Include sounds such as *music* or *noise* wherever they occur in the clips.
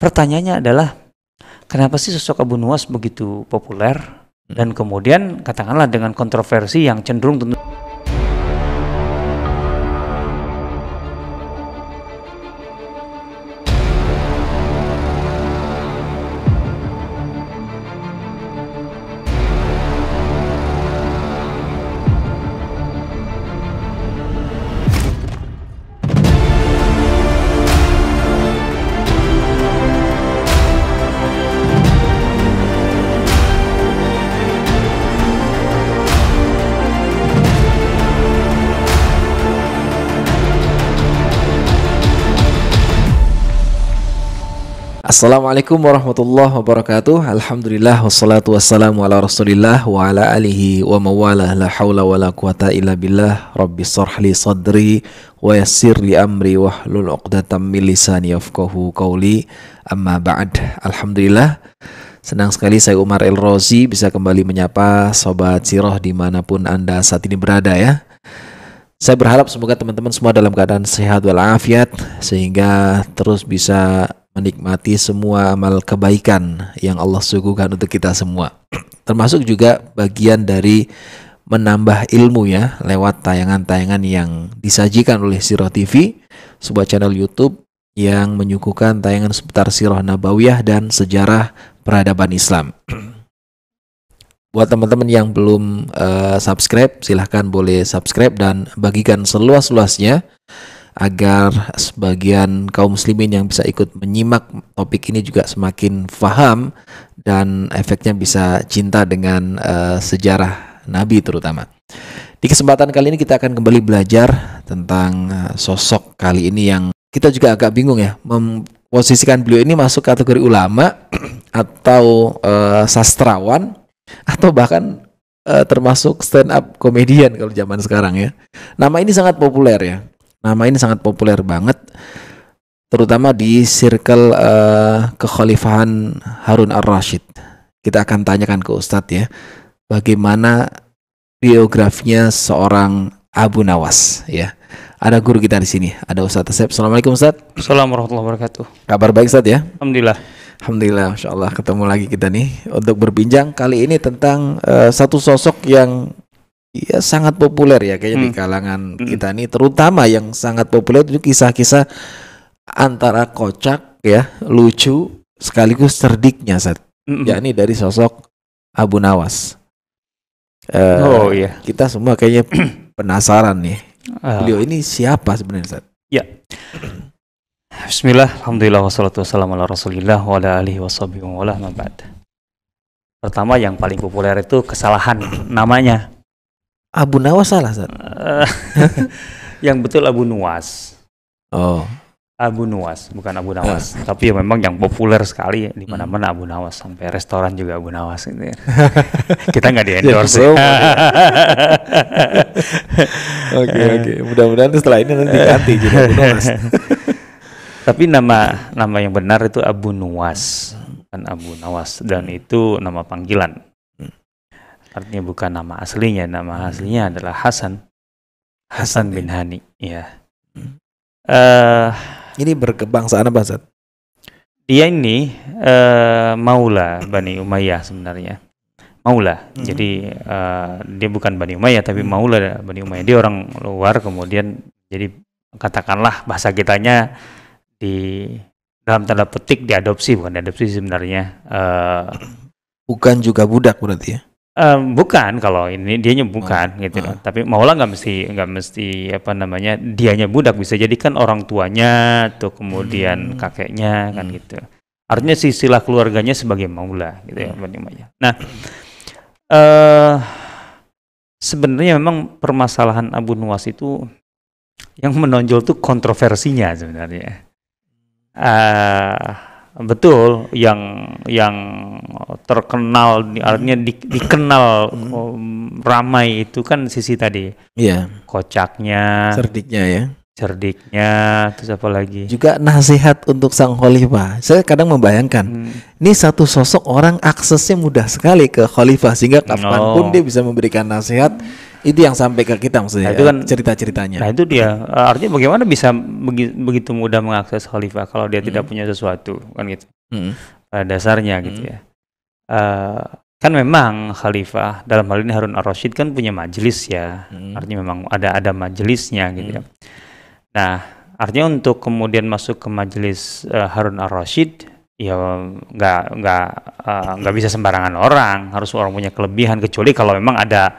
pertanyaannya adalah kenapa sih sosok Abu Nuwas begitu populer dan kemudian katakanlah dengan kontroversi yang cenderung tentu Assalamualaikum warahmatullahi wabarakatuh Alhamdulillah wassalatu wassalamu ala rasulillah wa ala alihi wa mawala la hawla wa la quwata illa billah Rabbi sarhli sadri wa yassir li amri wa hlul uqdatan min lisani yafqahu qawli amma ba'd Alhamdulillah Senang sekali saya Umar El Rozi bisa kembali menyapa Sobat Siroh dimanapun Anda saat ini berada ya saya berharap semoga teman-teman semua dalam keadaan sehat walafiat sehingga terus bisa menikmati semua amal kebaikan yang Allah suguhkan untuk kita semua. *clears throat* Termasuk juga bagian dari menambah ilmu ya lewat tayangan-tayangan yang disajikan oleh Sirah TV, sebuah channel YouTube yang menyuguhkan tayangan seputar Sirah Nabawiyah dan sejarah peradaban Islam. *clears throat* Buat teman-teman yang belum uh, subscribe, silahkan boleh subscribe dan bagikan seluas-luasnya agar sebagian kaum muslimin yang bisa ikut menyimak topik ini juga semakin faham dan efeknya bisa cinta dengan uh, sejarah Nabi terutama. Di kesempatan kali ini kita akan kembali belajar tentang eh, sosok kali ini yang kita juga agak bingung ya memposisikan beliau ini masuk kategori ulama *clears throat* atau uh, sastrawan atau bahkan uh, termasuk stand up komedian kalau zaman sekarang ya. Nama ini sangat populer ya. Nama ini sangat populer banget terutama di circle uh, kekhalifahan Harun Ar-Rashid. Kita akan tanyakan ke Ustadz ya, bagaimana biografinya seorang Abu Nawas ya. Ada guru kita di sini, ada Ustadz Asep. Assalamualaikum Ustadz. Assalamualaikum warahmatullahi wabarakatuh. Kabar baik Ustadz ya? Alhamdulillah. Alhamdulillah, Insya Allah ketemu lagi kita nih untuk berbincang kali ini tentang uh, satu sosok yang Iya sangat populer ya kayaknya hmm. di kalangan hmm. kita nih terutama yang sangat populer itu kisah-kisah antara kocak ya lucu sekaligus cerdiknya saat hmm. ini dari sosok Abu Nawas. Uh, oh iya. Kita semua kayaknya *clears throat* penasaran nih. Uh. Beliau ini siapa sebenarnya saat? Ya. Bismillah, Alhamdulillah, wassalatu wassalamu ala rasulillah wa ala alihi Pertama yang paling populer itu kesalahan namanya Abu Nawas salah Zat. Eh, *laughs* yang betul Abu Nuwas. Oh. Abu Nuwas, bukan Abu eh. Nawas. Uh. Tapi ya memang yang populer sekali di hmm. mana-mana Abu Nawas sampai restoran juga Abu Nawas ini. Gitu ya. *laughs* Kita nggak di ya, endorse. *laughs* Oke oke. Mudah-mudahan setelah ini nanti ganti jadi Abu Nawas. Tapi nama nama yang benar itu Abu Nuwas, bukan Abu Nawas dan itu nama panggilan. Artinya bukan nama aslinya, nama hmm. aslinya adalah Hasan. Hasan, bin ya. Hani, ya. Hmm. Uh, ini berkebangsaan apa, Zat? Dia ini uh, Maula Bani Umayyah sebenarnya. Maula. Hmm. Jadi uh, dia bukan Bani Umayyah tapi hmm. Maula Bani Umayyah. Dia orang luar kemudian jadi katakanlah bahasa kitanya di dalam tanda petik diadopsi bukan diadopsi sebenarnya. Uh, bukan juga budak berarti ya? Um, bukan kalau ini dia bukan oh. gitu uh. tapi maulah nggak mesti nggak mesti apa namanya dianya budak bisa jadikan orang tuanya tuh kemudian hmm. kakeknya kan hmm. kan gitu artinya sisilah keluarganya sebagai maulah gitu ya, hmm. ya namanya nah uh, sebenarnya memang permasalahan Abu Nuwas itu yang menonjol tuh kontroversinya sebenarnya uh, Betul, yang yang terkenal artinya di, dikenal um, ramai itu kan sisi tadi. Iya. Kocaknya. Cerdiknya ya. Cerdiknya, terus apa lagi? Juga nasihat untuk sang khalifah. Saya kadang membayangkan, hmm. ini satu sosok orang aksesnya mudah sekali ke khalifah sehingga kapanpun oh. dia bisa memberikan nasihat. Hmm itu yang sampai ke kita maksudnya. Nah, itu kan cerita-ceritanya. Nah, itu dia. Eh, artinya bagaimana bisa begitu mudah mengakses khalifah kalau dia hmm. tidak punya sesuatu, kan gitu. Hmm. uh, dasarnya hmm. gitu ya. Uh, kan memang khalifah dalam hal ini Harun Al Rashid kan punya majelis ya. Hmm. Artinya memang ada ada majelisnya gitu ya. Nah, artinya untuk kemudian masuk ke majelis uh, eh, Harun Al Rashid ya nggak nggak nggak uh, bisa sembarangan orang harus orang punya kelebihan kecuali kalau memang ada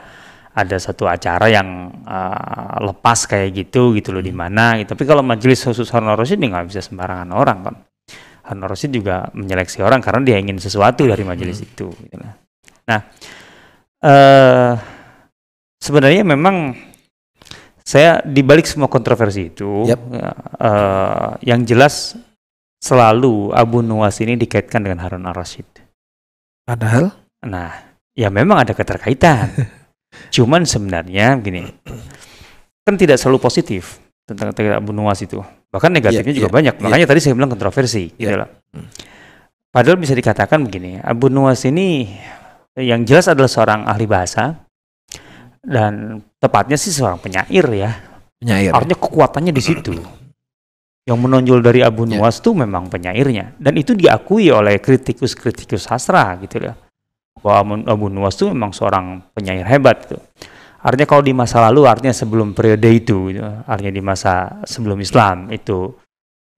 ada satu acara yang uh, lepas kayak gitu gitu loh hmm. di mana gitu. Tapi kalau majelis khusus Harun Rosid ini nggak bisa sembarangan orang kan. Harun Rosid juga menyeleksi orang karena dia ingin sesuatu dari majelis hmm. itu. Gitu lah. Nah, uh, sebenarnya memang saya dibalik semua kontroversi itu, yep. uh, eh, yang jelas selalu Abu Nuwas ini dikaitkan dengan Harun Ar-Rasyid. Padahal? Nah, ya memang ada keterkaitan. *laughs* Cuman sebenarnya gini, kan tidak selalu positif tentang tidak bunuh itu. Bahkan iya, negatifnya yeah, juga yeah, banyak. Iya. Makanya yeah. tadi saya bilang kontroversi. Yeah. Gitu loh. Hmm. Padahal bisa dikatakan begini, Abu Nuwas ini yang jelas adalah seorang ahli bahasa dan tepatnya sih seorang penyair ya. Penyair. Artinya kekuatannya di situ. Hmm. Yang menonjol dari Abu iya. Nuwas yeah. memang penyairnya dan itu diakui oleh kritikus-kritikus sastra gitu ya bahwa Abu Nuwas itu memang seorang penyair hebat gitu. Artinya kalau di masa lalu artinya sebelum periode itu gitu. artinya di masa sebelum Islam itu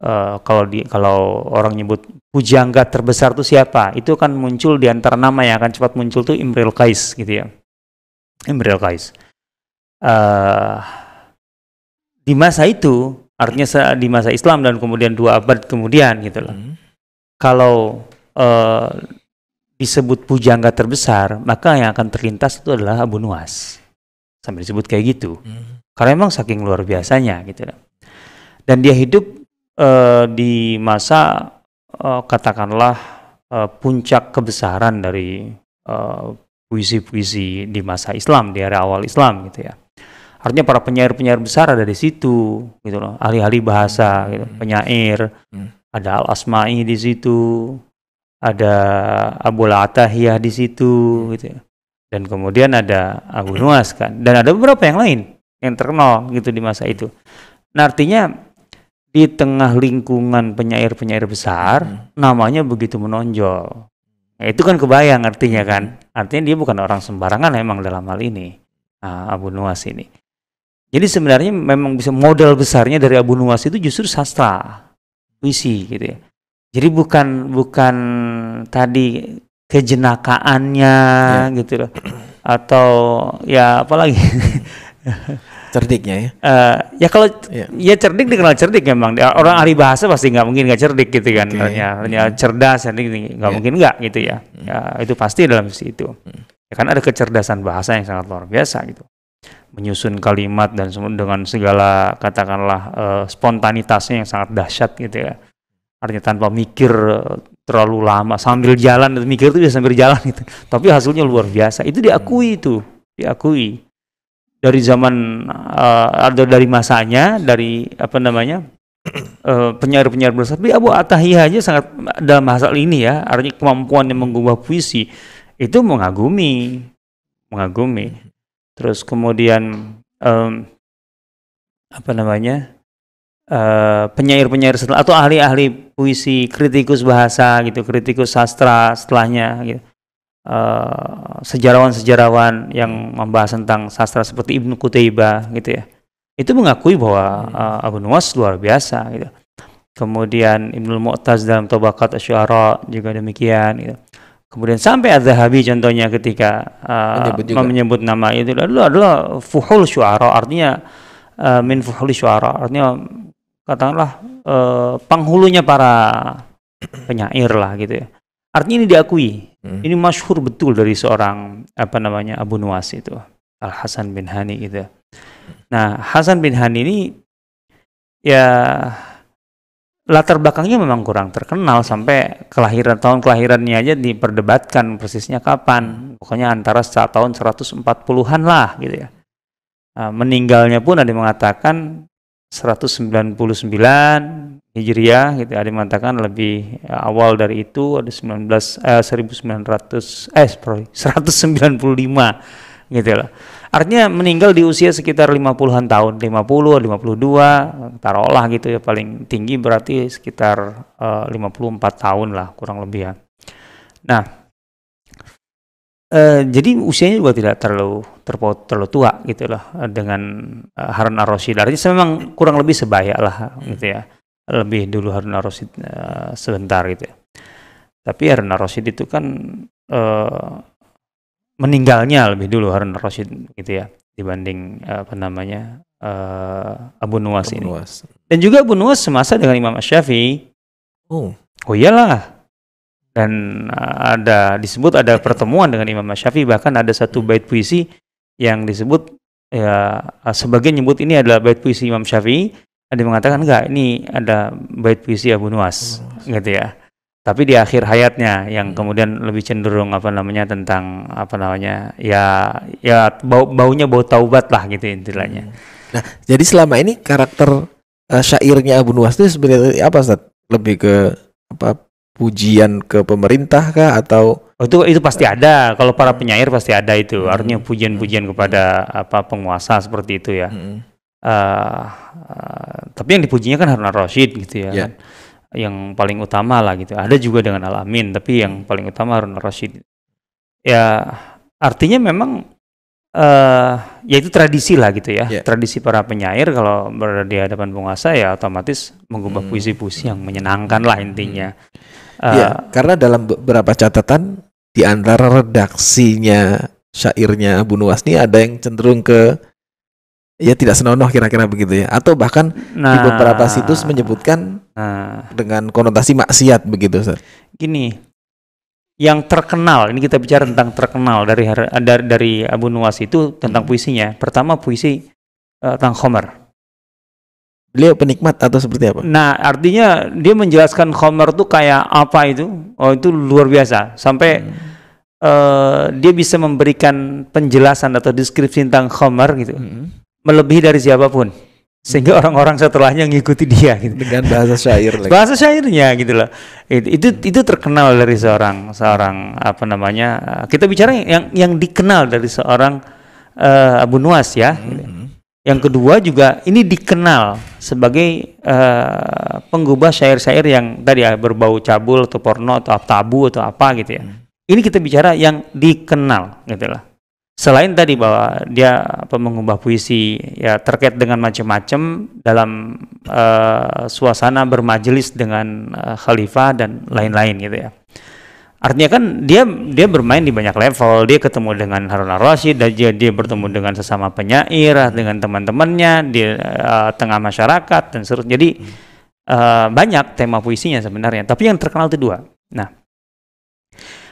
uh, kalau di kalau orang nyebut pujangga terbesar itu siapa? Itu kan muncul di antara nama yang akan cepat muncul tuh Imril Kais, gitu ya. Imril Kais. Uh, eh, di masa itu artinya di masa Islam dan kemudian dua abad kemudian gitu loh. Hmm. Kalau uh, disebut pujangga terbesar, maka yang akan terlintas itu adalah Abu Nuwas. Sampai disebut kayak gitu. Hmm. Karena memang saking luar biasanya gitu. Dan dia hidup uh, di masa uh, katakanlah uh, puncak kebesaran dari puisi puisi-puisi di masa Islam, di era awal Islam gitu ya. Artinya para penyair-penyair besar ada di situ gitu loh, ahli-ahli bahasa, gitu, hmm. penyair, hmm. ada Al Asma'i di situ, ada Abu Atahiyah di situ hmm. gitu ya. Dan kemudian ada Abu Nuas kan dan ada beberapa yang lain yang terkenal gitu di masa itu. Nah, artinya di tengah lingkungan penyair-penyair besar hmm. namanya begitu menonjol. Nah, itu kan kebayang artinya hmm. kan. Artinya dia bukan orang sembarangan emang dalam hal ini. Nah, Abu Nuwas ini. Jadi sebenarnya memang bisa modal besarnya dari Abu Nuwas itu justru sastra, puisi gitu ya. Jadi bukan bukan tadi kejenakaannya ya. gitu loh. Atau ya apalagi cerdiknya ya. Uh, ya kalau ya. ya cerdik dikenal cerdik memang. Ya, orang ahli bahasa pasti nggak mungkin nggak cerdik gitu kan. Okay. Artinya, ya hmm. cerdas cerdik nggak ya. mungkin nggak gitu ya. Hmm. ya. itu pasti dalam situ. Hmm. Ya kan ada kecerdasan bahasa yang sangat luar biasa gitu. Menyusun kalimat dan dengan segala katakanlah uh, spontanitasnya yang sangat dahsyat gitu ya artinya tanpa mikir eh, terlalu lama sambil jalan mikir itu bisa sambil jalan itu tapi hasilnya luar biasa itu diakui itu diakui dari zaman uh, dari masanya dari apa namanya uh, *clears throat* eh, penyair-penyair besar tapi Abu Atahiyah aja sangat dalam masalah ini ya artinya kemampuan yang mengubah puisi itu mengagumi mengagumi terus kemudian um, apa namanya penyair eh, penyair-penyair setelah atau ahli-ahli puisi, kritikus bahasa gitu, kritikus sastra setelahnya gitu. Uh, sejarawan-sejarawan yang membahas tentang sastra seperti Ibnu Kutaiba gitu ya. Itu mengakui bahwa uh, Abu Nuwas luar biasa gitu. Kemudian Ibnu Mu'taz dalam Tobakat Asy'ara juga demikian gitu. Kemudian sampai Az-Zahabi contohnya ketika uh, menyebut, nama itu adalah, adalah fuhul syuara artinya uh, min fuhul syuara artinya katakanlah eh, penghulunya para penyair lah gitu ya. Artinya ini diakui. Hmm. Ini masyhur betul dari seorang apa namanya Abu Nuwas itu, Al Hasan bin Hani itu. Nah, Hasan bin Hani ini ya latar belakangnya memang kurang terkenal sampai kelahiran tahun kelahirannya aja diperdebatkan persisnya kapan. Pokoknya antara saat tahun 140-an lah gitu ya. Nah, meninggalnya pun ada yang mengatakan 199 Hijriah gitu ya. ada yang mengatakan lebih eh, awal dari itu ada 19 eh, 1900 eh sorry, 195 gitu lah. Ya. Artinya meninggal di usia sekitar 50-an tahun, 50, 52, taruhlah gitu ya paling tinggi berarti sekitar eh, 54 tahun lah kurang lebih ya. Nah, Uh, jadi usianya juga tidak terlalu terpo, terlalu tua gitu loh eh, dengan uh, Harun Ar-Rasyid. Artinya memang kurang lebih sebaya lah hmm. gitu ya. Lebih dulu Harun Ar-Rasyid uh, sebentar gitu. Ya. Tapi Harun Ar-Rasyid itu kan uh, meninggalnya lebih dulu Harun Ar-Rasyid gitu ya dibanding uh, apa namanya uh, Abu Nuwas ini. Dan juga Abu Nuwas semasa dengan Imam syafii Oh. Oh iyalah dan eh, ada disebut ada pertemuan dengan Imam Syafi'i bahkan ada satu hmm. bait puisi yang disebut ya eh, sebagian nyebut ini adalah bait puisi Imam Syafi'i ada yang mengatakan enggak ini ada bait puisi Abu Nuwas gitu ya tapi di akhir hayatnya yang hmm. kemudian lebih cenderung apa namanya tentang apa namanya ya ya bau baunya bau taubat lah gitu intilanya hmm. nah jadi selama ini karakter uh, syairnya Abu Nuwas itu sebenarnya apa Ustaz? lebih ke apa pujian ke pemerintah kah atau Oh, itu itu pasti ada. Kalau para penyair pasti ada itu. Hmm. Artinya pujian-pujian kepada apa penguasa seperti itu ya. Hmm. Uh, uh, tapi yang dipujinya kan Harun Rashid gitu ya. Yeah. Kan? Yang paling utama lah gitu. Ada juga dengan Al Amin, tapi yang paling utama Harun Rashid. Ya artinya memang uh, ya itu tradisi lah gitu ya. Yeah. Tradisi para penyair kalau berada di hadapan penguasa ya otomatis mengubah hmm. puisi-puisi hmm. yang menyenangkan lah intinya. Hmm Uh, ya, karena dalam beberapa catatan di antara redaksinya syairnya Abu Nuwas ini ada yang cenderung ke ya tidak senonoh kira-kira begitu ya atau bahkan nah, di beberapa situs menyebutkan nah, dengan konotasi maksiat begitu Sir. Gini, yang terkenal ini kita bicara tentang terkenal dari dari, Abu Nuwas itu tentang hmm. puisinya. Pertama puisi uh, tentang Homer. Beliau penikmat atau seperti apa? Nah, artinya dia menjelaskan khomer itu kayak apa itu? Oh, itu luar biasa. Sampai hmm. uh, dia bisa memberikan penjelasan atau deskripsi tentang khomer gitu. Hmm. Melebihi dari siapapun. Sehingga orang-orang setelahnya ngikuti dia gitu. Dengan bahasa syair lagi. bahasa syairnya gitu loh. Itu, itu itu terkenal dari seorang seorang apa namanya? Kita bicara yang yang dikenal dari seorang uh, Abu Nuwas ya. Hmm. Yang kedua juga ini dikenal sebagai uh, eh, penggubah syair-syair yang tadi ya berbau cabul atau porno atau tabu atau apa gitu ya. Hmm. Ini kita bicara yang dikenal gitu lah. Selain tadi bahwa dia pengubah puisi ya terkait dengan macam-macam dalam uh, suasana bermajelis dengan uh, khalifah dan lain-lain gitu ya artinya kan dia dia bermain di banyak level dia ketemu dengan Harun Al Rashid dia dia bertemu dengan sesama penyair dengan teman-temannya di uh, tengah masyarakat dan seterusnya jadi uh, banyak tema puisinya sebenarnya tapi yang terkenal itu dua nah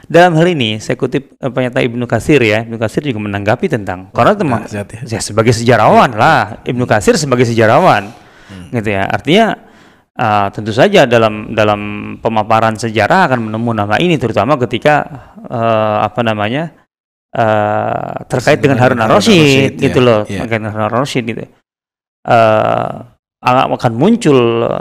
dalam hal ini saya kutip uh, pernyataan Ibnu Kasir ya Ibnu Kasir juga menanggapi tentang oh, karena teman ya, sebagai sejarawan ya. lah hmm. Ibnu Kasir sebagai sejarawan hmm. gitu ya artinya uh, tentu saja dalam dalam pemaparan sejarah akan menemukan nama ini terutama ketika uh, apa namanya uh, terkait dengan Harun Ar-Rasyid gitu ya. loh iya. terkait dengan Harun Ar-Rasyid gitu uh, akan muncul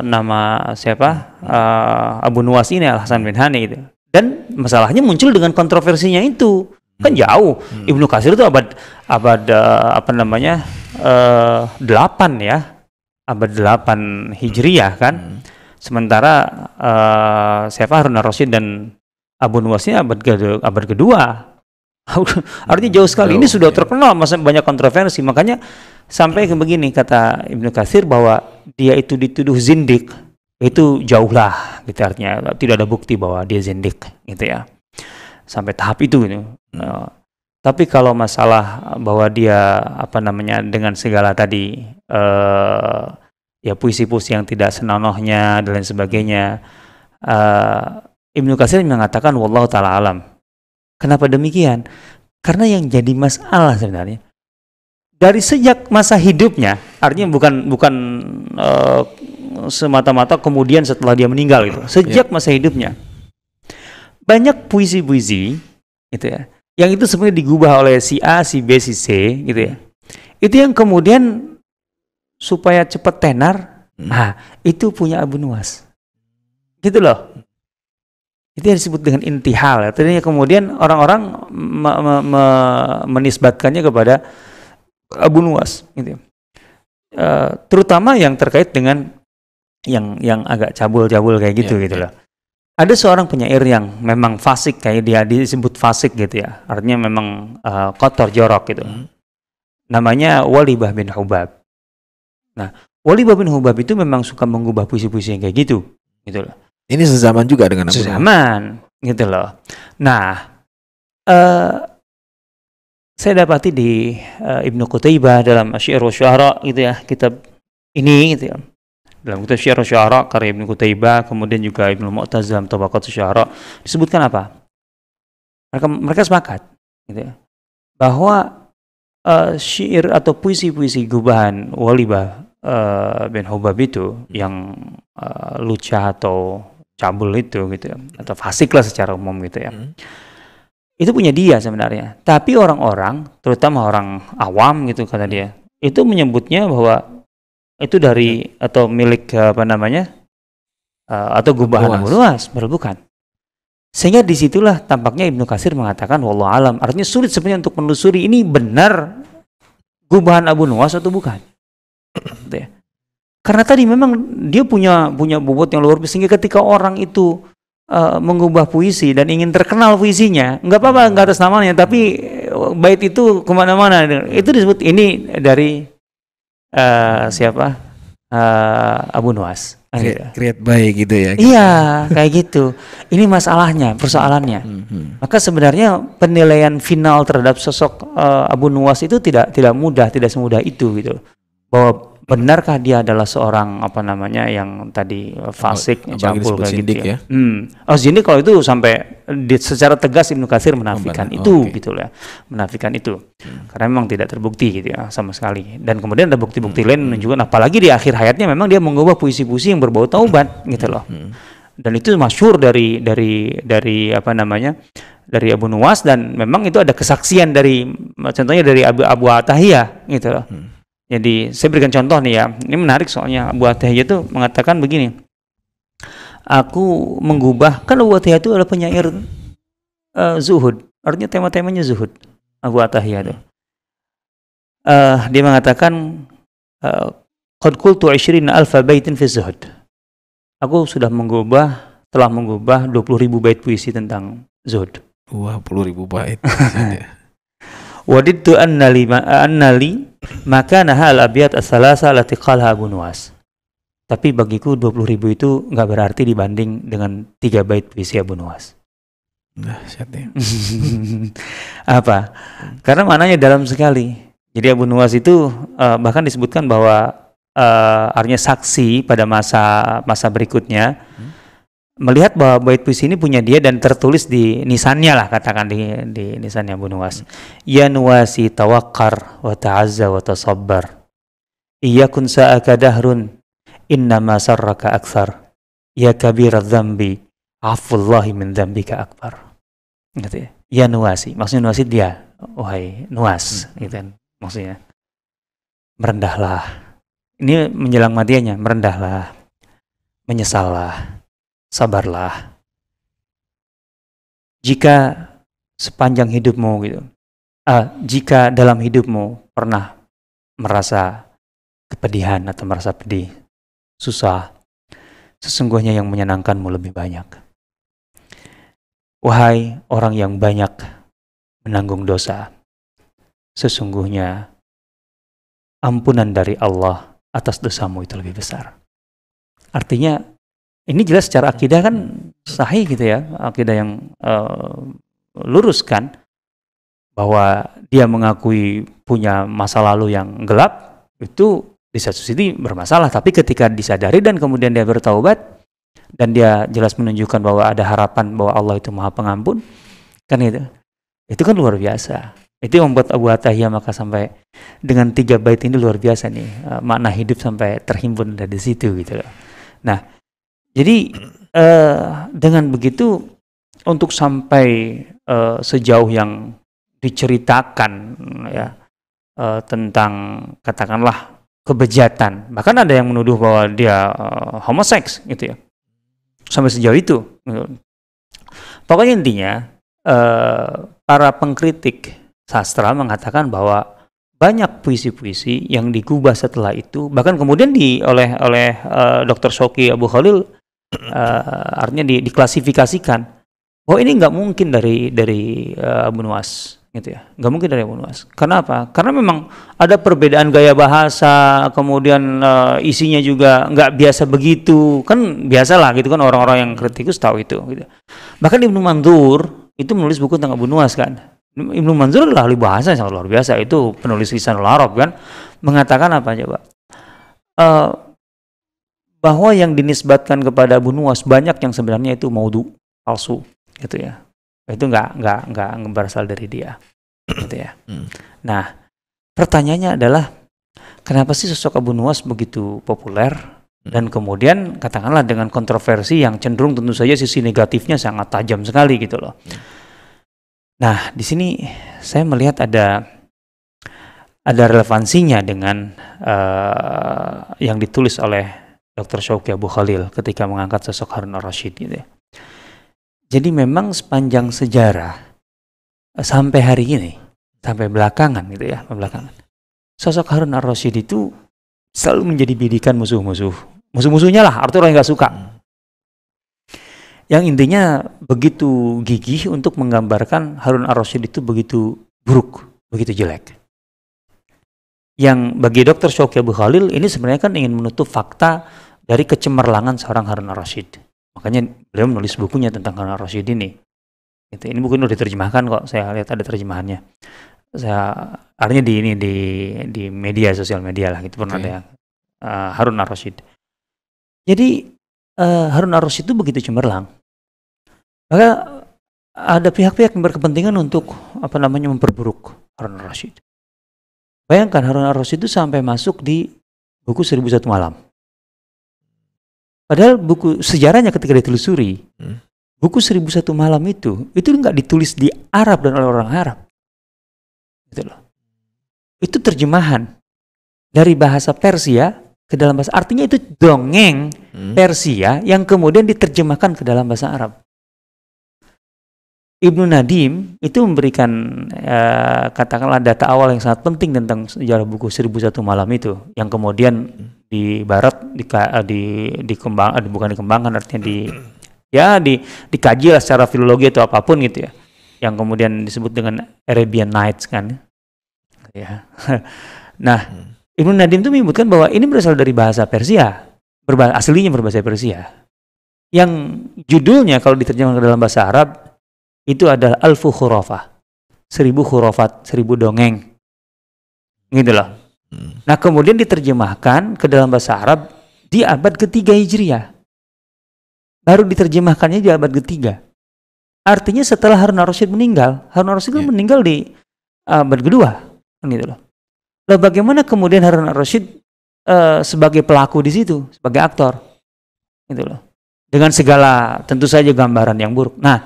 nama siapa uh, Abu Nuwas ini Al Hasan bin Hani gitu dan masalahnya muncul dengan kontroversinya itu kan hmm. jauh hmm. Ibnu Kasir itu abad abad uh, apa namanya uh, delapan ya abad 8 Hijriah hmm. kan. Hmm. Sementara uh, eh, Syekh Harun Rasyid dan Abu Nuwasnya abad kedua, abad *laughs* kedua. Artinya jauh sekali. Ini sudah iya. terkenal masa banyak kontroversi. Makanya sampai ke begini kata Ibnu Katsir bahwa dia itu dituduh zindik. Itu jauhlah gitu artinya tidak ada bukti bahwa dia zindik gitu ya. Sampai tahap itu gitu. Nah, tapi kalau masalah bahwa dia apa namanya dengan segala tadi eh, ya puisi-puisi yang tidak senonohnya dan lain sebagainya, eh, Ibnu Katsir mengatakan wallahu taala alam. Kenapa demikian? Karena yang jadi masalah sebenarnya dari sejak masa hidupnya, artinya bukan bukan eh, semata-mata kemudian setelah dia meninggal itu, Sejak yeah. masa hidupnya banyak puisi-puisi itu ya yang itu sebenarnya digubah oleh si A, si B, si C gitu ya. Itu yang kemudian supaya cepat tenar, hmm. nah itu punya Abu Nuwas. Gitu loh. Itu yang disebut dengan intihal. Artinya kemudian orang-orang me me me menisbatkannya kepada Abu Nuwas gitu ya. Uh, terutama yang terkait dengan yang yang agak cabul-cabul kayak gitu yeah, gitu yeah. loh ada seorang penyair yang memang fasik kayak dia disebut fasik gitu ya artinya memang uh, kotor jorok gitu hmm. namanya Walibah bin Hubab nah Walibah bin Hubab itu memang suka mengubah puisi-puisi yang kayak gitu gitu loh ini sezaman juga dengan Nabi sezaman gitu loh nah uh, saya dapati di uh, Ibnu Qutaybah dalam Asy'ir wa Syu'ara gitu ya kitab ini gitu ya dalam kitab Syiar Syuara karya Ibnu Kutaibah kemudian juga Ibnu Mu'taz dalam Tabaqat Syuara disebutkan apa mereka mereka sepakat gitu ya. bahwa uh, syair atau puisi-puisi gubahan Walibah uh, bin Hubab itu yang uh, lucah atau cabul itu gitu ya, atau fasik lah secara umum gitu ya hmm. itu punya dia sebenarnya tapi orang-orang terutama orang awam gitu kata dia hmm. itu menyebutnya bahwa itu dari iya. atau milik apa namanya uh, atau gubahan luas. Nuwas, bukan sehingga disitulah tampaknya Ibnu Kasir mengatakan wallah alam artinya sulit sebenarnya untuk menelusuri ini benar gubahan Abu Nuwas atau bukan gitu ya. karena tadi memang dia punya punya bobot yang luar biasa sehingga ketika orang itu uh, mengubah puisi dan ingin terkenal puisinya nggak apa-apa nggak atas namanya tapi eh, bait itu kemana-mana itu disebut ini dari uh, siapa uh, Abu Nuwas ah, gitu. create, by gitu ya gitu. iya kayak gitu ini masalahnya persoalannya Mm hmm. maka sebenarnya penilaian final terhadap sosok uh, Abu Nuwas itu tidak tidak mudah tidak semudah itu gitu bahwa benarkah dia adalah seorang apa namanya yang tadi eh, fasik oh, kayak gitu ya? ya? Hmm. Oh jadi kalau itu sampai di, secara tegas Ibnu Katsir oh, menafikan oh, itu okay. gitu ya, menafikan itu hmm. karena memang tidak terbukti gitu ya sama sekali. Dan kemudian ada bukti-bukti hmm. lain hmm. menunjukkan apalagi di akhir hayatnya memang dia mengubah puisi-puisi yang berbau taubat hmm. gitu loh. Hmm. Dan itu masyur dari dari dari apa namanya? dari Abu Nuwas dan memang itu ada kesaksian dari contohnya dari Abu Abu Atahiyah gitu loh. Hmm jadi saya berikan contoh nih ya, ini menarik soalnya Abu Atiyah itu mengatakan begini, aku mengubah, kalau Abu Atiyah itu adalah penyair uh, zuhud, artinya tema-temanya zuhud, Abu Atiyah itu. Uh, dia mengatakan, eh, Qad qultu 20 alfa baitin fi zuhud. Aku sudah mengubah, telah mengubah 20 ribu bait puisi tentang zuhud. 20 ribu bait. *laughs* Wadidtu annali, annali maka nahal abiyat asalasa salasa latiqalha Abu Nuwas. Tapi bagiku puluh ribu itu nggak berarti dibanding dengan tiga bait puisi Abu Nuwas. Nah, *laughs* Apa? Karena mananya dalam sekali. Jadi Abu Nuwas itu eh, bahkan disebutkan bahwa uh, artinya saksi pada masa masa berikutnya hmm melihat bahwa bait puisi ini punya dia dan tertulis di nisannya lah katakan di di nisannya Bu Nuwas. Ya nuwasi tawakkar wa ta'azza wa tasabbar. kun sa'aka dahrun ma sarraka aksar. Ya kabir dzambi afullahi min dzambika akbar. Gitu ya. Ya nuwasi, maksudnya nuwasi dia. Wahai nuas hmm. gitu kan maksudnya. Merendahlah. Ini menjelang matiannya, merendahlah. Menyesallah sabarlah. Jika sepanjang hidupmu gitu, uh, jika dalam hidupmu pernah merasa kepedihan atau merasa pedih, susah, sesungguhnya yang menyenangkanmu lebih banyak. Wahai orang yang banyak menanggung dosa, sesungguhnya ampunan dari Allah atas dosamu itu lebih besar. Artinya ini jelas secara akidah kan sahih gitu ya, akidah yang uh, lurus kan bahwa dia mengakui punya masa lalu yang gelap itu di satu sisi bermasalah tapi ketika disadari dan kemudian dia bertaubat dan dia jelas menunjukkan bahwa ada harapan bahwa Allah itu maha pengampun kan itu itu kan luar biasa itu yang membuat Abu Atahiyah maka sampai dengan tiga bait ini luar biasa nih eh, makna hidup sampai terhimpun dari situ gitu loh nah jadi uh, dengan begitu untuk sampai uh, sejauh yang diceritakan ya uh, tentang katakanlah kebejatan, bahkan ada yang menuduh bahwa dia uh, homoseks gitu ya. Sampai sejauh itu. Gitu. Pokoknya intinya uh, para pengkritik sastra mengatakan bahwa banyak puisi-puisi yang digubah setelah itu bahkan kemudian di oleh oleh uh, Dr. Soki Abu Khalil uh, artinya di, diklasifikasikan oh ini nggak mungkin dari dari uh, Abu Nuwas gitu ya nggak mungkin dari Abu Nuwas karena apa karena memang ada perbedaan gaya bahasa kemudian uh, isinya juga nggak biasa begitu kan biasalah gitu kan orang-orang yang kritikus tahu itu gitu. bahkan Ibnu Mandur itu menulis buku tentang Abu Nuwas kan Ibnu Manzur adalah ahli bahasa yang sangat luar biasa itu penulis lisan Arab kan mengatakan apa coba uh, bahwa yang dinisbatkan kepada Abu Nuwas banyak yang sebenarnya itu maudhu palsu gitu ya itu nggak nggak nggak berasal dari dia gitu ya hmm. nah pertanyaannya adalah kenapa sih sosok Abu Nuwas begitu populer hmm. dan kemudian katakanlah dengan kontroversi yang cenderung tentu saja sisi negatifnya sangat tajam sekali gitu loh hmm. nah di sini saya melihat ada ada relevansinya dengan uh, yang ditulis oleh Dr. Syauki Abu Khalil ketika mengangkat sosok Harun al-Rashid gitu ya. Jadi memang sepanjang sejarah eh, sampai hari ini, sampai belakangan gitu ya, belakangan. Sosok Harun al-Rashid itu selalu menjadi bidikan musuh-musuh. Musuh-musuhnya lah, Arthur yang gak suka. Yang intinya begitu gigih untuk menggambarkan Harun al-Rashid itu begitu buruk, begitu jelek yang bagi dokter Syauki Abu Khalil ini sebenarnya kan ingin menutup fakta dari kecemerlangan seorang Harun Ar-Rasyid. Makanya beliau menulis bukunya tentang Harun Ar-Rasyid ini. Gitu. Ini mungkin udah diterjemahkan kok, saya lihat ada terjemahannya. Saya artinya di ini di di media sosial media lah gitu pernah okay. ada uh, Harun Ar-Rasyid. Jadi uh, Harun Ar-Rasyid itu begitu cemerlang. Maka ada pihak-pihak yang berkepentingan untuk apa namanya memperburuk Harun Ar-Rasyid. Bayangkan Harun Ar-Rasyid itu sampai masuk di buku Seribu Satu Malam. Padahal buku sejarahnya ketika ditelusuri, hmm. buku Satu Malam itu itu nggak ditulis di Arab dan oleh orang Arab. Gitu loh. Itu terjemahan dari bahasa Persia ke dalam bahasa artinya itu dongeng hmm. Persia yang kemudian diterjemahkan ke dalam bahasa Arab. Ibnu Nadim itu memberikan eh, katakanlah data awal yang sangat penting tentang sejarah buku Seribu Satu Malam itu yang kemudian di barat di eh, di dikembang eh, bukan dikembangkan artinya di *clears throat* ya di dikaji lah secara filologi atau apapun gitu ya yang kemudian disebut dengan Arabian Nights kan ya *laughs* nah Ibnu Nadim itu menyebutkan bahwa ini berasal dari bahasa Persia berbahasa aslinya berbahasa Persia yang judulnya kalau diterjemahkan ke dalam bahasa Arab itu adalah alfu khurafah. Seribu khurafat, seribu dongeng. Gitu loh. Hmm. Nah kemudian diterjemahkan ke dalam bahasa Arab di abad ketiga Hijriah. Baru diterjemahkannya di abad ketiga. Artinya setelah Harun Ar-Rasyid meninggal, Harun Ar-Rasyid yeah. meninggal di abad kedua. Gitu loh. Lalu bagaimana kemudian Harun Ar-Rasyid uh, sebagai pelaku di situ, sebagai aktor? Gitu loh. Dengan segala tentu saja gambaran yang buruk. Nah,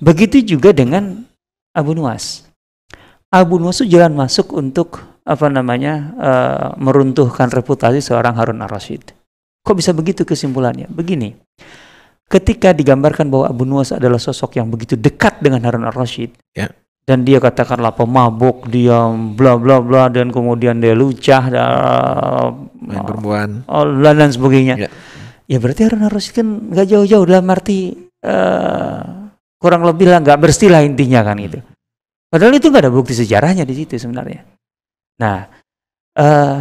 Begitu juga dengan Abu Nuwas. Abu Nuwas itu jalan masuk untuk apa namanya uh, meruntuhkan reputasi seorang Harun ar rashid Kok bisa begitu kesimpulannya? Begini, ketika digambarkan bahwa Abu Nuwas adalah sosok yang begitu dekat dengan Harun ar rashid yeah. dan dia katakanlah pemabuk, dia bla bla bla, dan kemudian dia lucah, dan, main perempuan, Uh, dan sebagainya. Yeah. Ya berarti Harun ar rashid kan gak jauh-jauh dalam arti uh, kurang lebih lah nggak bersih lah intinya kan gitu. Padahal itu nggak ada bukti sejarahnya di situ sebenarnya. Nah, uh,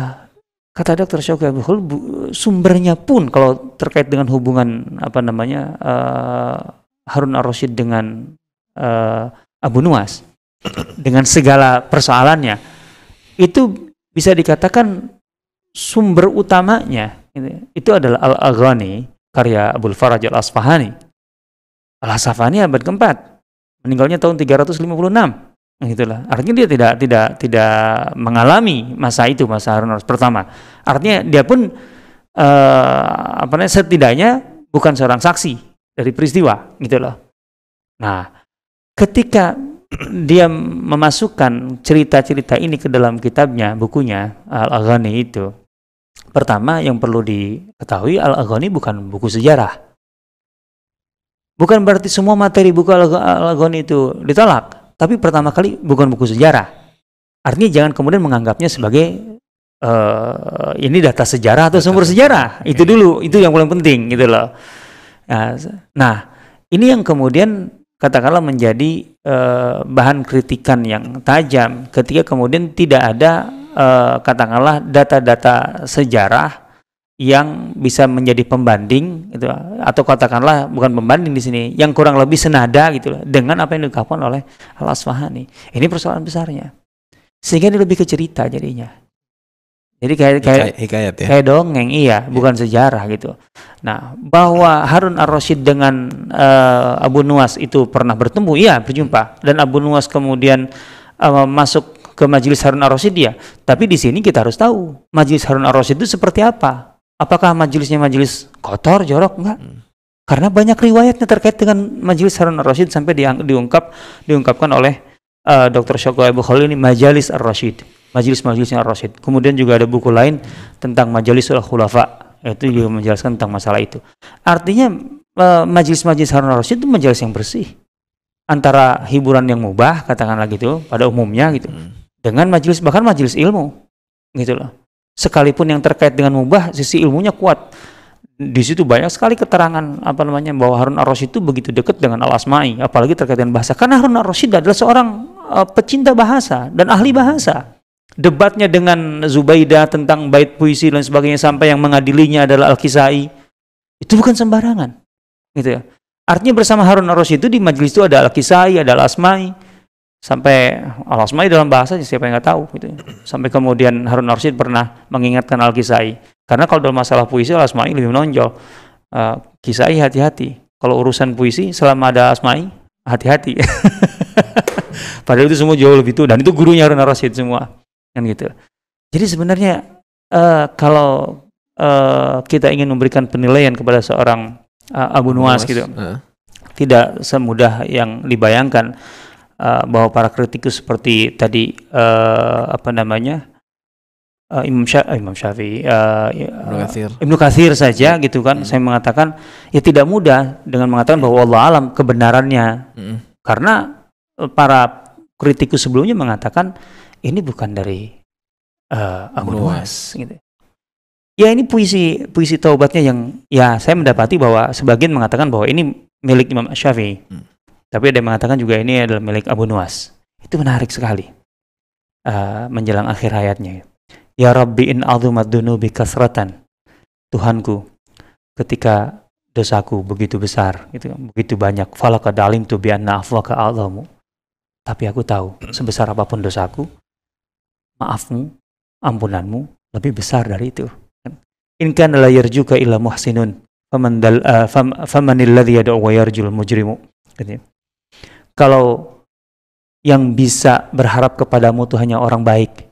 kata dokter Syauki Abdul sumbernya pun kalau terkait dengan hubungan apa namanya uh, Harun Ar-Rasyid dengan uh, Abu Nuwas dengan segala persoalannya itu bisa dikatakan sumber utamanya gitu ya, itu adalah Al-Aghani karya Abu Faraj Al-Asfahani Al-Hasafani abad keempat, meninggalnya tahun 356. Nah, itulah Artinya dia tidak tidak tidak mengalami masa itu masa Harun al-Rasyid pertama. Artinya dia pun eh, apa namanya setidaknya bukan seorang saksi dari peristiwa, gitu loh Nah, ketika *clears throat* dia memasukkan cerita-cerita ini ke dalam kitabnya, bukunya Al-Aghani itu. Pertama yang perlu diketahui Al-Aghani bukan buku sejarah. Bukan berarti semua materi buku al ghon itu ditolak, tapi pertama kali bukan buku sejarah. Artinya jangan kemudian menganggapnya sebagai uh, ini data sejarah atau sumber sejarah. Itu dulu, itu yang paling penting gitu loh. Nah, nah ini yang kemudian katakanlah menjadi uh, bahan kritikan yang tajam ketika kemudian tidak ada uh, katakanlah data-data sejarah yang bisa menjadi pembanding itu atau katakanlah bukan pembanding di sini yang kurang lebih senada gitu loh dengan apa yang diungkapkan oleh Al Asfahani ini persoalan besarnya sehingga ini lebih ke cerita jadinya jadi kayak kayak Hikayat, ya? kayak dongeng iya ya. bukan sejarah gitu nah bahwa Harun Ar Rasyid dengan uh, Abu Nuwas itu pernah bertemu iya berjumpa dan Abu Nuwas kemudian uh, masuk ke majelis Harun Ar Rasyid ya tapi di sini kita harus tahu majelis Harun Ar Rasyid itu seperti apa Apakah majelisnya majelis kotor, jorok? Enggak. Hmm. Karena banyak riwayatnya terkait dengan majelis Harun Ar-Rasyid sampai diang, diungkap diungkapkan oleh uh, eh, Dr. Syoko Abu Khalil ini majelis Ar-Rasyid, majelis-majelisnya Ar-Rasyid. Kemudian juga ada buku lain tentang majelis Khulafa, itu juga menjelaskan tentang masalah itu. Artinya uh, majelis-majelis Harun Ar-Rasyid itu majelis yang bersih antara hiburan yang mubah katakanlah gitu pada umumnya gitu hmm. dengan majelis bahkan majelis ilmu gitu loh sekalipun yang terkait dengan mubah sisi ilmunya kuat di situ banyak sekali keterangan apa namanya bahwa Harun Ar-Rasyid itu begitu dekat dengan Al-Asma'i apalagi terkait dengan bahasa karena Harun Ar-Rasyid adalah seorang uh, pecinta bahasa dan ahli bahasa debatnya dengan Zubaidah tentang bait puisi dan sebagainya sampai yang mengadilinya adalah Al-Kisai itu bukan sembarangan gitu ya artinya bersama Harun Ar-Rasyid itu di majelis itu ada Al-Kisai ada Al-Asma'i sampai Allah asmai dalam bahasa siapa yang nggak tahu gitu. Sampai kemudian Harun Arsyid pernah mengingatkan Al Kisai. Karena kalau dalam masalah puisi Al Asma'i lebih menonjol. Uh, Kisai hati-hati. Kalau urusan puisi selama ada Asma'i hati-hati. *laughs* Padahal itu semua jauh lebih tua dan itu gurunya Harun Arsyid semua kan gitu. Jadi sebenarnya uh, kalau uh, kita ingin memberikan penilaian kepada seorang uh, Abu Nuwas, Nuwas gitu, uh. tidak semudah yang dibayangkan Eh, bahwa para kritikus seperti tadi uh, apa namanya uh, Imam, Sya, uh, Imam Syafi'i uh, Ibnu Kathir saja hmm. gitu kan hmm. saya mengatakan ya tidak mudah dengan mengatakan bahwa Allah alam kebenarannya hmm. karena para kritikus sebelumnya mengatakan ini bukan dari uh, Abu Nuwas gitu. Ya ini puisi puisi taubatnya yang ya saya mendapati bahwa sebagian mengatakan bahwa ini milik Imam Syafi'i. Hmm. Tapi ada yang mengatakan juga ini adalah milik Abu Nuwas. Itu menarik sekali uh, menjelang akhir hayatnya. Ya Rabbi in azumat dunubi kasratan. Tuhanku, ketika dosaku begitu besar, gitu, begitu banyak, falaka dalim tu bianna afwaka alamu. Tapi aku tahu, sebesar apapun dosaku, maafmu, ampunanmu, lebih besar dari itu. In kana la yarjuka illa muhsinun, faman dal, uh, eh, faman alladhi yad'u wa yarjul mujrimu. Gitu. Ya kalau yang bisa berharap kepadamu itu hanya orang baik.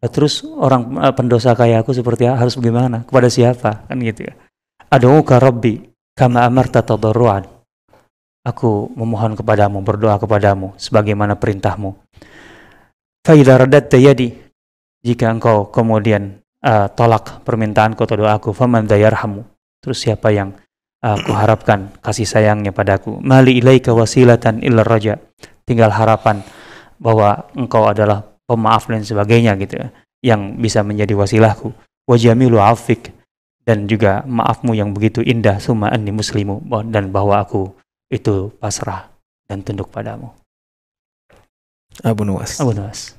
Ya terus orang eh, pendosa kayak aku seperti harus bagaimana? Kepada siapa? Kan gitu ya. Adu'uka Rabbi kama amarta tadarruan. Aku memohon kepadamu, berdoa kepadamu sebagaimana perintahmu. Fa'idha radatta yadi. Jika engkau kemudian uh, tolak permintaanku atau doaku, faman dayarhamu. Terus siapa yang aku ah, harapkan kasih sayangnya padaku. Mali ilaika wasilatan illa raja. Tinggal harapan bahwa engkau adalah pemaaf dan sebagainya gitu ya, yang bisa menjadi wasilahku. Wajamilu afik dan juga maafmu yang begitu indah summa anni muslimu dan bahwa aku itu pasrah dan tunduk padamu. Abu Nuwas. Abu Nuwas.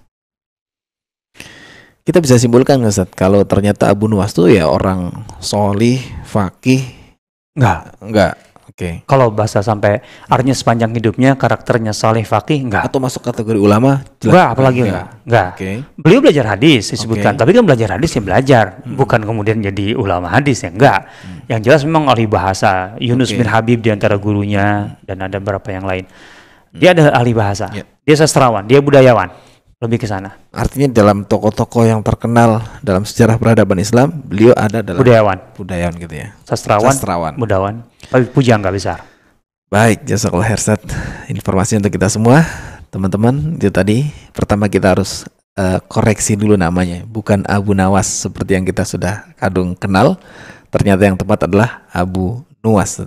Kita bisa simpulkan Ustaz, kalau ternyata Abu Nuwas itu ya orang solih, fakih, Enggak. Enggak. Oke. Okay. Kalau bahasa sampai artinya sepanjang hidupnya karakternya saleh fakih enggak. Atau masuk kategori ulama? Jelas. Enggak, apalagi enggak. enggak. Enggak. Okay. Beliau belajar hadis disebutkan, okay. tapi kan belajar hadis ya belajar, hmm. bukan kemudian jadi ulama hadis ya enggak. Hmm. Yang jelas memang ahli bahasa Yunus okay. bin Habib di antara gurunya dan ada beberapa yang lain. Hmm. Dia hmm. adalah ahli bahasa. Yeah. Dia sastrawan, dia budayawan lebih ke sana. Artinya dalam tokoh-tokoh yang terkenal dalam sejarah peradaban Islam, beliau ada dalam budayawan, budayawan gitu ya, sastrawan, sastrawan, budawan, pujangga besar. Baik, kalau hersat. Informasi untuk kita semua, teman-teman. Itu tadi pertama kita harus uh, koreksi dulu namanya, bukan Abu Nawas seperti yang kita sudah kadung kenal. Ternyata yang tepat adalah Abu Nuwas.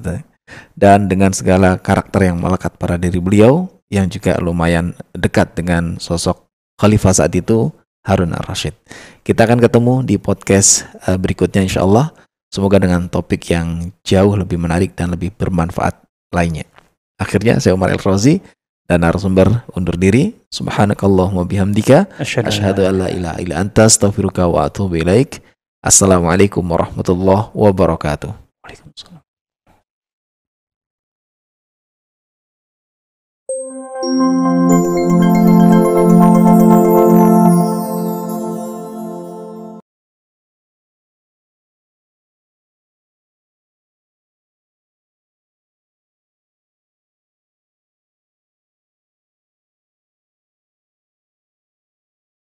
Dan dengan segala karakter yang melekat pada diri beliau, yang juga lumayan dekat dengan sosok khalifah saat itu Harun al-Rashid. Kita akan ketemu di podcast eh, berikutnya insya Allah. Semoga dengan topik yang jauh lebih menarik dan lebih bermanfaat lainnya. Akhirnya saya Umar el Razi dan narasumber undur diri. Subhanakallahumma bihamdika. Asyhadu an la ilaha illa anta astaghfiruka wa atubu ilaik. Assalamualaikum warahmatullahi wabarakatuh. Waalaikumsalam. Thank you.